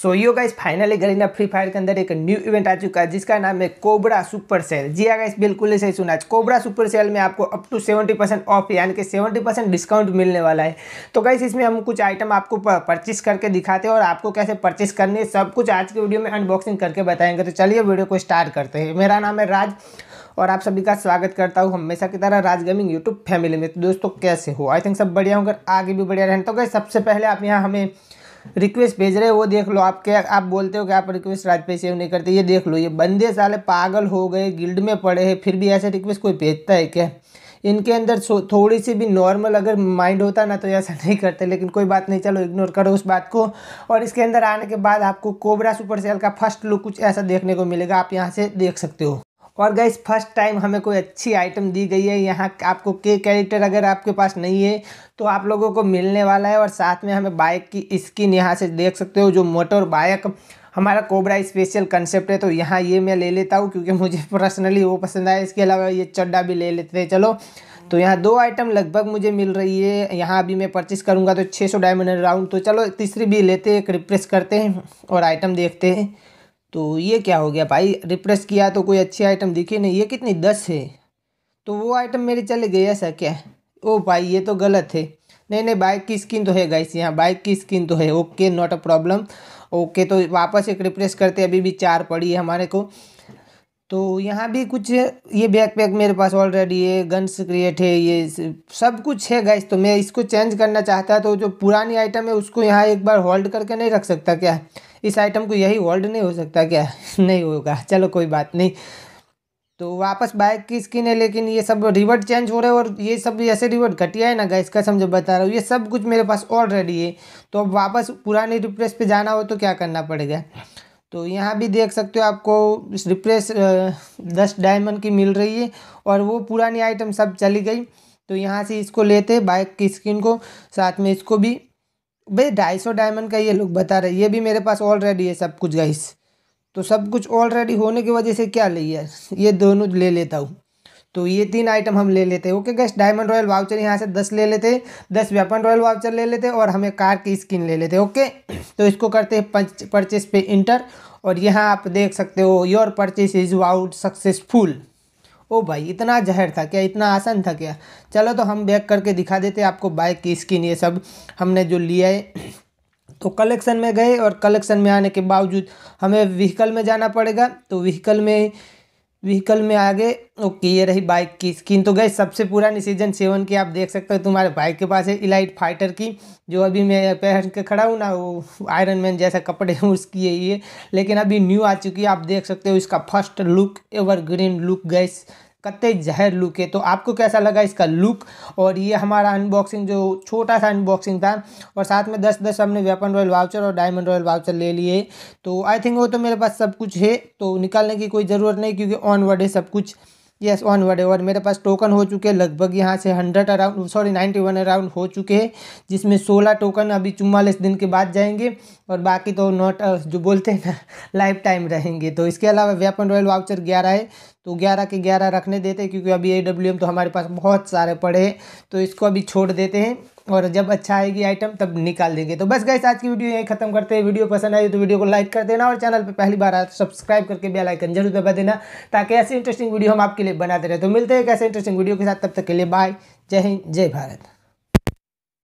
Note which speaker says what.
Speaker 1: सो yo guys finally Garena free fire के अंदर एक न्यू इवेंट आ चुका है जिसका नाम है कोबरा सुपर सेल जी हाँ गाइस बिल्कुल ही सही सुना कोबरा सुपर सेल में आपको up to seventy percent off यानी कि सेवेंटी परसेंट डिस्काउंट मिलने वाला है तो गाइस इसमें हम कुछ आइटम आपको परचेस करके दिखाते हैं और आपको कैसे परचेस करनी है सब कुछ आज की वीडियो में अनबॉक्सिंग करके बताएंगे तो चलिए वीडियो को स्टार्ट करते हैं मेरा नाम है राज और आप सभी का स्वागत करता हूँ हमेशा की तरह राज गेमिंग यूट्यूब फैमिली में तो दोस्तों कैसे हो आई थिंक सब बढ़िया होकर आगे भी बढ़िया रहें तो गए सबसे पहले आप यहाँ हमें रिक्वेस्ट भेज रहे हैं वो देख लो आप क्या आप बोलते हो कि आप रिक्वेस्ट राज पे सेव नहीं करते ये देख लो ये बंदे साले पागल हो गए गिल्ड में पड़े हैं फिर भी ऐसे रिक्वेस्ट कोई भेजता है क्या इनके अंदर थोड़ी सी भी नॉर्मल अगर माइंड होता ना तो ऐसा नहीं करते लेकिन कोई बात नहीं चलो इग्नोर करो उस बात को और इसके अंदर आने के बाद आपको कोबरा सुपर सेल का फर्स्ट लुक कुछ ऐसा देखने को मिलेगा आप यहाँ से देख सकते हो और गैस फर्स्ट टाइम हमें कोई अच्छी आइटम दी गई है यहाँ आपको के कैरेक्टर अगर आपके पास नहीं है तो आप लोगों को मिलने वाला है और साथ में हमें बाइक की स्किन यहाँ से देख सकते हो जो मोटर बाइक हमारा कोबरा स्पेशल कंसेप्ट है तो यहाँ ये मैं ले लेता हूँ क्योंकि मुझे पर्सनली वो पसंद आया इसके अलावा ये चड्डा भी ले लेते हैं चलो तो यहाँ दो आइटम लगभग मुझे मिल रही है यहाँ अभी मैं परचेस करूँगा तो 600 डायमंड राउंड तो चलो तीसरी भी लेते हैं एक रिप्रेस करते हैं और आइटम देखते हैं तो ये क्या हो गया भाई रिप्रेस किया तो कोई अच्छी आइटम दिखी नहीं ये कितनी दस है तो वो आइटम मेरे चले गई ऐसा क्या ओ भाई ये तो गलत है नहीं नहीं बाइक की स्किन तो है गाइस यहाँ बाइक की स्किन तो है okay not a problem okay तो वापस एक रिप्रेस करते अभी भी चार पड़ी है हमारे को तो यहाँ भी कुछ ये बैकपैक मेरे पास ऑलरेडी है गन्स क्रिएट है ये सब कुछ है गाइस तो मैं इसको चेंज करना चाहता तो जो पुरानी आइटम है उसको यहाँ एक बार होल्ड करके नहीं रख सकता क्या इस आइटम को यही होल्ड नहीं हो सकता क्या नहीं होगा चलो कोई बात नहीं तो वापस बाइक की स्किन है लेकिन ये सब रिवर्ट चेंज हो रहे हैं और ये सब ऐसे रिवर्ट घटिया है ना गाइस का समझो बता रहा हूँ ये सब कुछ मेरे पास ऑलरेडी है तो अब वापस पुराने रिप्रेस पे जाना हो तो क्या करना पड़ेगा तो यहाँ भी देख सकते हो आपको इस रिप्रेस दस डायमंड की मिल रही है और वो पुरानी आइटम सब चली गई तो यहाँ से इसको लेते बाइक की स्किन को साथ में इसको भी भाई ढाई सौ डायमंड का ये लोग बता रहे ये भी मेरे पास ऑलरेडी है सब कुछ गाइस तो सब कुछ ऑलरेडी होने की वजह से क्या लिया ये दोनों ले लेता हूँ तो ये तीन आइटम हम ले लेते हैं okay guys diamond royal voucher यहाँ से दस ले लेते दस वेपन रॉयल वाउचर ले लेते और हमें कार की स्किन ले लेते ओके तो इसको करते हैं परचेस पे इंटर और यहाँ आप देख सकते हो your purchase is was successful ओ भाई इतना जहर था क्या इतना आसान था क्या चलो तो हम बैक करके दिखा देते आपको बाइक की स्किन ये सब हमने जो लिया है तो कलेक्शन में गए और कलेक्शन में आने के बावजूद हमें व्हीकल में जाना पड़ेगा तो व्हीकल में व्हीकल में आ गए ओके ये रही बाइक की स्किन तो गए सबसे पुरानी सीजन सेवन की आप देख सकते हो तुम्हारे बाइक के पास है इलाइट फाइटर की जो अभी मैं पहन के खड़ा हूँ ना वो आयरन मैन जैसा कपड़े हैं उसकी है ये लेकिन अभी न्यू आ चुकी है आप देख सकते हो इसका first look evergreen look guys कत्ते जहर लुक है तो आपको कैसा लगा इसका लुक और ये हमारा अनबॉक्सिंग जो छोटा सा अनबॉक्सिंग था और साथ में दस दस हमने वेपन रॉयल वाउचर और डायमंड रॉयल वाउचर ले लिए तो आई थिंक वो तो मेरे पास सब कुछ है तो निकालने की कोई ज़रूरत नहीं क्योंकि ऑनवर्ड है सब कुछ यस ऑन वर्ड और मेरे पास टोकन हो चुके हैं लगभग यहाँ से hundred around sorry ninety one around हो चुके हैं जिसमें सोलह टोकन अभी चुम्वालीस दिन के बाद जाएंगे और बाकी तो नॉट जो बोलते हैं ना लाइफ टाइम रहेंगे तो इसके अलावा वेपन रॉयल वाउचर ग्यारह है तो ग्यारह के ग्यारह रखने देते हैं क्योंकि अभी ए तो हमारे पास बहुत सारे पड़े हैं तो इसको अभी छोड़ देते हैं और जब अच्छा आएगी आइटम तब निकाल देंगे तो बस गैस आज की वीडियो यहीं खत्म करते हैं वीडियो पसंद आई तो वीडियो को लाइक कर देना और चैनल पर पहली बार आए तो सब्सक्राइब करके बेल आइकन जरूर दबा देना ताकि ऐसे इंटरेस्टिंग वीडियो हम आपके लिए बनाते रहे तो मिलते हैं एक ऐसे इंटरेस्टिंग वीडियो के साथ तब तक के लिए बाय जय हिंद जय भारत